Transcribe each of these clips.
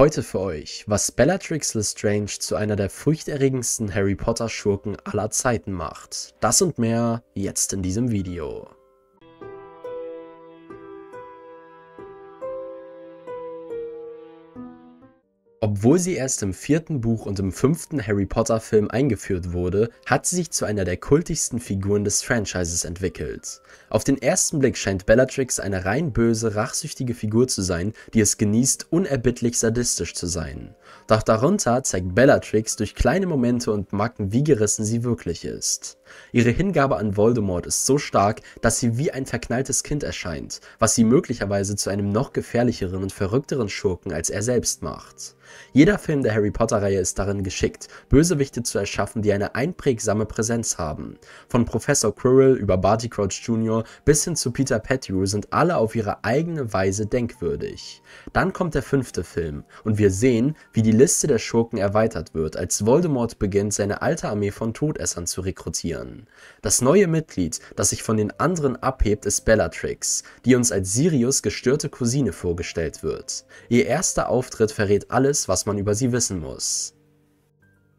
Heute für euch, was Bellatrix Lestrange zu einer der furchterregendsten Harry Potter Schurken aller Zeiten macht. Das und mehr jetzt in diesem Video. Obwohl sie erst im vierten Buch und im fünften Harry Potter-Film eingeführt wurde, hat sie sich zu einer der kultigsten Figuren des Franchises entwickelt. Auf den ersten Blick scheint Bellatrix eine rein böse, rachsüchtige Figur zu sein, die es genießt, unerbittlich sadistisch zu sein. Doch darunter zeigt Bellatrix durch kleine Momente und Macken, wie gerissen sie wirklich ist. Ihre Hingabe an Voldemort ist so stark, dass sie wie ein verknalltes Kind erscheint, was sie möglicherweise zu einem noch gefährlicheren und verrückteren Schurken als er selbst macht. Jeder Film der Harry Potter-Reihe ist darin geschickt, Bösewichte zu erschaffen, die eine einprägsame Präsenz haben. Von Professor Quirrell über Barty Crouch Jr. bis hin zu Peter Pettigrew sind alle auf ihre eigene Weise denkwürdig. Dann kommt der fünfte Film und wir sehen, wie die Liste der Schurken erweitert wird, als Voldemort beginnt, seine alte Armee von Todessern zu rekrutieren reagieren. Das neue Mitglied, das sich von den anderen abhebt, ist Bellatrix, die uns als Sirius gestörte Cousine vorgestellt wird. Ihr erster Auftritt verrät alles, was man über sie wissen muss.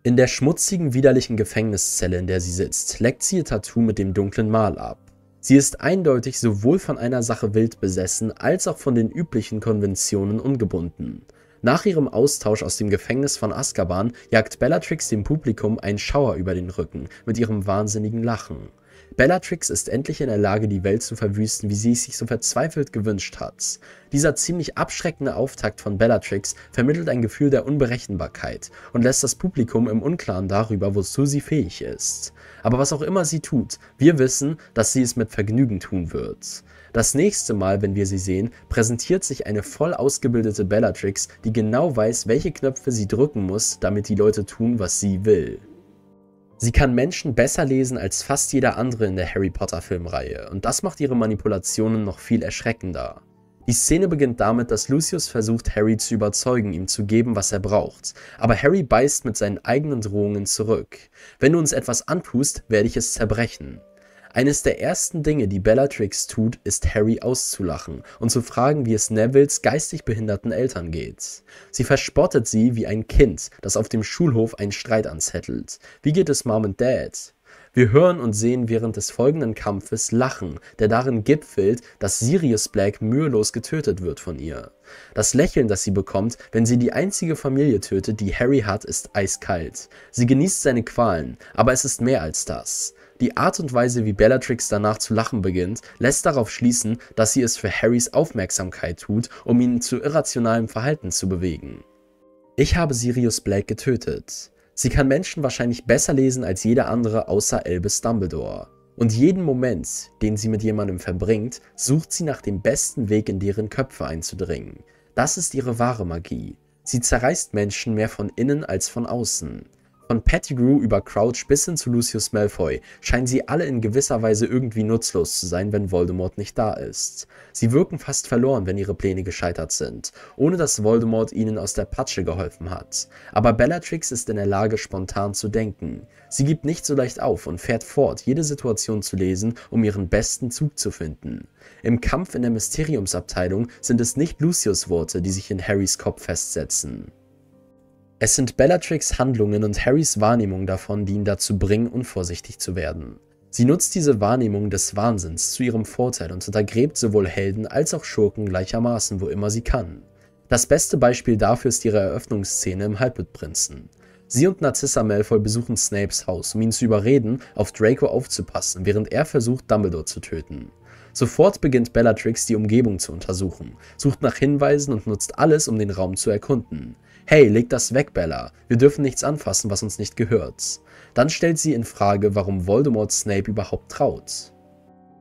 In der schmutzigen, widerlichen Gefängniszelle, in der sie sitzt, leckt sie ihr Tattoo mit dem dunklen Mal ab. Sie ist eindeutig sowohl von einer Sache wild besessen als auch von den üblichen Konventionen ungebunden. Nach ihrem Austausch aus dem Gefängnis von Azkaban jagt Bellatrix dem Publikum einen Schauer über den Rücken mit ihrem wahnsinnigen Lachen. Bellatrix ist endlich in der Lage, die Welt zu verwüsten, wie sie es sich so verzweifelt gewünscht hat. Dieser ziemlich abschreckende Auftakt von Bellatrix vermittelt ein Gefühl der Unberechenbarkeit und lässt das Publikum im Unklaren darüber, wozu sie fähig ist. Aber was auch immer sie tut, wir wissen, dass sie es mit Vergnügen tun wird. Das nächste Mal, wenn wir sie sehen, präsentiert sich eine voll ausgebildete Bellatrix, die genau weiß, welche Knöpfe sie drücken muss, damit die Leute tun, was sie will. Sie kann Menschen besser lesen als fast jeder andere in der Harry Potter Filmreihe und das macht ihre Manipulationen noch viel erschreckender. Die Szene beginnt damit, dass Lucius versucht, Harry zu überzeugen, ihm zu geben, was er braucht, aber Harry beißt mit seinen eigenen Drohungen zurück. Wenn du uns etwas antust, werde ich es zerbrechen. Eines der ersten Dinge, die Bellatrix tut, ist Harry auszulachen und zu fragen, wie es Nevilles geistig behinderten Eltern geht. Sie verspottet sie wie ein Kind, das auf dem Schulhof einen Streit anzettelt. Wie geht es Mom und Dad? Wir hören und sehen während des folgenden Kampfes Lachen, der darin gipfelt, dass Sirius Black mühelos getötet wird von ihr. Das Lächeln, das sie bekommt, wenn sie die einzige Familie tötet, die Harry hat, ist eiskalt. Sie genießt seine Qualen, aber es ist mehr als das. Die Art und Weise, wie Bellatrix danach zu lachen beginnt, lässt darauf schließen, dass sie es für Harrys Aufmerksamkeit tut, um ihn zu irrationalem Verhalten zu bewegen. Ich habe Sirius Black getötet. Sie kann Menschen wahrscheinlich besser lesen als jeder andere außer Elvis Dumbledore. Und jeden Moment, den sie mit jemandem verbringt, sucht sie nach dem besten Weg in deren Köpfe einzudringen. Das ist ihre wahre Magie. Sie zerreißt Menschen mehr von innen als von außen. Von Pettigrew über Crouch bis hin zu Lucius Malfoy scheinen sie alle in gewisser Weise irgendwie nutzlos zu sein, wenn Voldemort nicht da ist. Sie wirken fast verloren, wenn ihre Pläne gescheitert sind, ohne dass Voldemort ihnen aus der Patsche geholfen hat. Aber Bellatrix ist in der Lage, spontan zu denken. Sie gibt nicht so leicht auf und fährt fort, jede Situation zu lesen, um ihren besten Zug zu finden. Im Kampf in der Mysteriumsabteilung sind es nicht Lucius Worte, die sich in Harrys Kopf festsetzen. Es sind Bellatrix Handlungen und Harrys Wahrnehmung davon, die ihn dazu bringen, unvorsichtig zu werden. Sie nutzt diese Wahrnehmung des Wahnsinns zu ihrem Vorteil und untergräbt sowohl Helden als auch Schurken gleichermaßen, wo immer sie kann. Das beste Beispiel dafür ist ihre Eröffnungsszene im Halbblutprinzen. Sie und Narcissa Malfoy besuchen Snapes Haus, um ihn zu überreden, auf Draco aufzupassen, während er versucht, Dumbledore zu töten. Sofort beginnt Bellatrix, die Umgebung zu untersuchen, sucht nach Hinweisen und nutzt alles, um den Raum zu erkunden. Hey, leg das weg, Bella. Wir dürfen nichts anfassen, was uns nicht gehört. Dann stellt sie in Frage, warum Voldemort Snape überhaupt traut.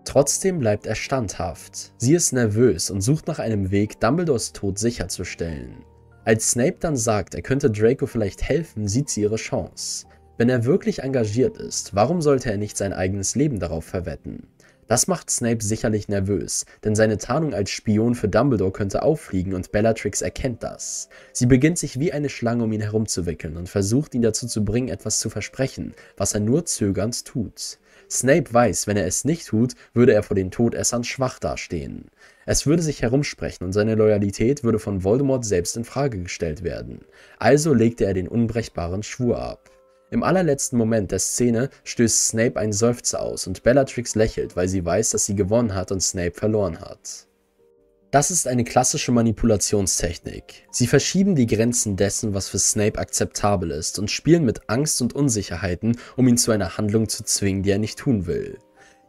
Trotzdem bleibt er standhaft. Sie ist nervös und sucht nach einem Weg, Dumbledores Tod sicherzustellen. Als Snape dann sagt, er könnte Draco vielleicht helfen, sieht sie ihre Chance. Wenn er wirklich engagiert ist, warum sollte er nicht sein eigenes Leben darauf verwetten? Das macht Snape sicherlich nervös, denn seine Tarnung als Spion für Dumbledore könnte auffliegen und Bellatrix erkennt das. Sie beginnt sich wie eine Schlange um ihn herumzuwickeln und versucht ihn dazu zu bringen, etwas zu versprechen, was er nur zögernd tut. Snape weiß, wenn er es nicht tut, würde er vor den Todessern schwach dastehen. Es würde sich herumsprechen und seine Loyalität würde von Voldemort selbst in Frage gestellt werden. Also legte er den unbrechbaren Schwur ab. Im allerletzten Moment der Szene stößt Snape einen Seufzer aus und Bellatrix lächelt, weil sie weiß, dass sie gewonnen hat und Snape verloren hat. Das ist eine klassische Manipulationstechnik. Sie verschieben die Grenzen dessen, was für Snape akzeptabel ist, und spielen mit Angst und Unsicherheiten, um ihn zu einer Handlung zu zwingen, die er nicht tun will.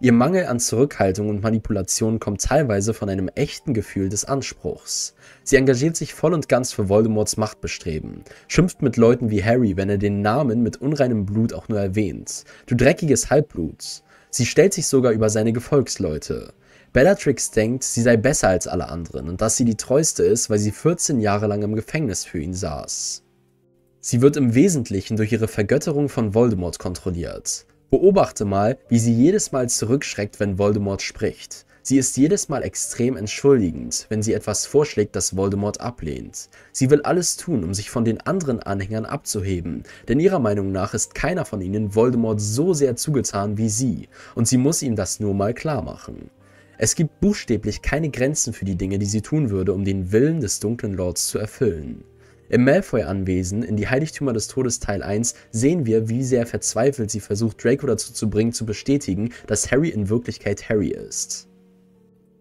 Ihr Mangel an Zurückhaltung und Manipulation kommt teilweise von einem echten Gefühl des Anspruchs. Sie engagiert sich voll und ganz für Voldemorts Machtbestreben, schimpft mit Leuten wie Harry, wenn er den Namen mit unreinem Blut auch nur erwähnt. Du dreckiges Halbblut. Sie stellt sich sogar über seine Gefolgsleute. Bellatrix denkt, sie sei besser als alle anderen und dass sie die treueste ist, weil sie 14 Jahre lang im Gefängnis für ihn saß. Sie wird im Wesentlichen durch ihre Vergötterung von Voldemort kontrolliert. Beobachte mal, wie sie jedes Mal zurückschreckt, wenn Voldemort spricht. Sie ist jedes Mal extrem entschuldigend, wenn sie etwas vorschlägt, das Voldemort ablehnt. Sie will alles tun, um sich von den anderen Anhängern abzuheben, denn ihrer Meinung nach ist keiner von ihnen Voldemort so sehr zugetan wie sie, und sie muss ihm das nur mal klar machen. Es gibt buchstäblich keine Grenzen für die Dinge, die sie tun würde, um den Willen des dunklen Lords zu erfüllen. Im Malfoy-Anwesen in die Heiligtümer des Todes Teil 1 sehen wir, wie sehr verzweifelt sie versucht, Draco dazu zu bringen, zu bestätigen, dass Harry in Wirklichkeit Harry ist.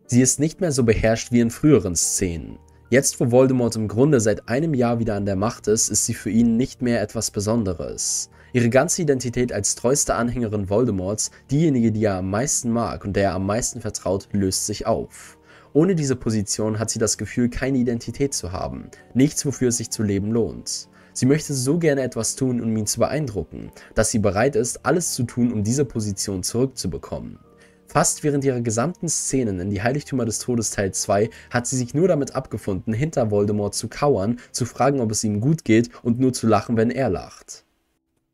Sie ist nicht mehr so beherrscht wie in früheren Szenen. Jetzt, wo Voldemort im Grunde seit einem Jahr wieder an der Macht ist, ist sie für ihn nicht mehr etwas Besonderes. Ihre ganze Identität als treueste Anhängerin Voldemorts, diejenige, die er am meisten mag und der er am meisten vertraut, löst sich auf. Ohne diese Position hat sie das Gefühl, keine Identität zu haben, nichts, wofür es sich zu leben lohnt. Sie möchte so gerne etwas tun, um ihn zu beeindrucken, dass sie bereit ist, alles zu tun, um diese Position zurückzubekommen. Fast während ihrer gesamten Szenen in die Heiligtümer des Todes Teil 2 hat sie sich nur damit abgefunden, hinter Voldemort zu kauern, zu fragen, ob es ihm gut geht und nur zu lachen, wenn er lacht.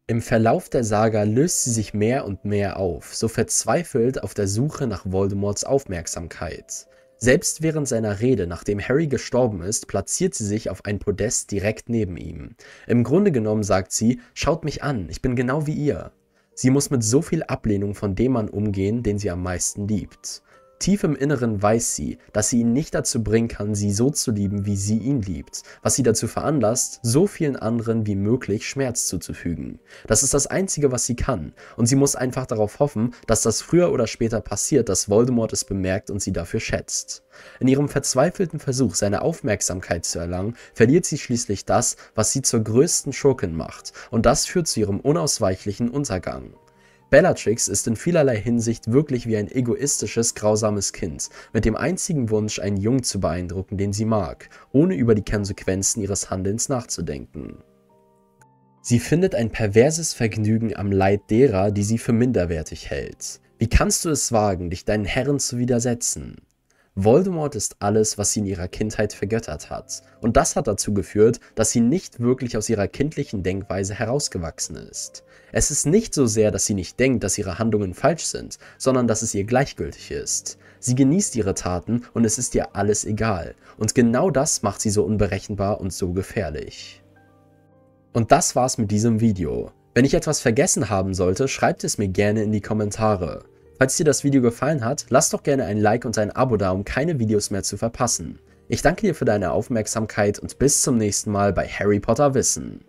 Im Verlauf der Saga löst sie sich mehr und mehr auf, so verzweifelt auf der Suche nach Voldemorts Aufmerksamkeit. Selbst während seiner Rede, nachdem Harry gestorben ist, platziert sie sich auf ein Podest direkt neben ihm. Im Grunde genommen sagt sie, schaut mich an, ich bin genau wie ihr. Sie muss mit so viel Ablehnung von dem Mann umgehen, den sie am meisten liebt. Tief im Inneren weiß sie, dass sie ihn nicht dazu bringen kann, sie so zu lieben, wie sie ihn liebt, was sie dazu veranlasst, so vielen anderen wie möglich Schmerz zuzufügen. Das ist das Einzige, was sie kann, und sie muss einfach darauf hoffen, dass das früher oder später passiert, dass Voldemort es bemerkt und sie dafür schätzt. In ihrem verzweifelten Versuch, seine Aufmerksamkeit zu erlangen, verliert sie schließlich das, was sie zur größten Schurkin macht, und das führt zu ihrem unausweichlichen Untergang. Bellatrix ist in vielerlei Hinsicht wirklich wie ein egoistisches, grausames Kind, mit dem einzigen Wunsch, einen Jungen zu beeindrucken, den sie mag, ohne über die Konsequenzen ihres Handelns nachzudenken. Sie findet ein perverses Vergnügen am Leid derer, die sie für minderwertig hält. Wie kannst du es wagen, dich deinen Herren zu widersetzen? Voldemort ist alles, was sie in ihrer Kindheit vergöttert hat. Und das hat dazu geführt, dass sie nicht wirklich aus ihrer kindlichen Denkweise herausgewachsen ist. Es ist nicht so sehr, dass sie nicht denkt, dass ihre Handlungen falsch sind, sondern dass es ihr gleichgültig ist. Sie genießt ihre Taten und es ist ihr alles egal. Und genau das macht sie so unberechenbar und so gefährlich. Und das war's mit diesem Video. Wenn ich etwas vergessen haben sollte, schreibt es mir gerne in die Kommentare. Falls dir das Video gefallen hat, lass doch gerne ein Like und ein Abo da, um keine Videos mehr zu verpassen. Ich danke dir für deine Aufmerksamkeit und bis zum nächsten Mal bei Harry Potter Wissen.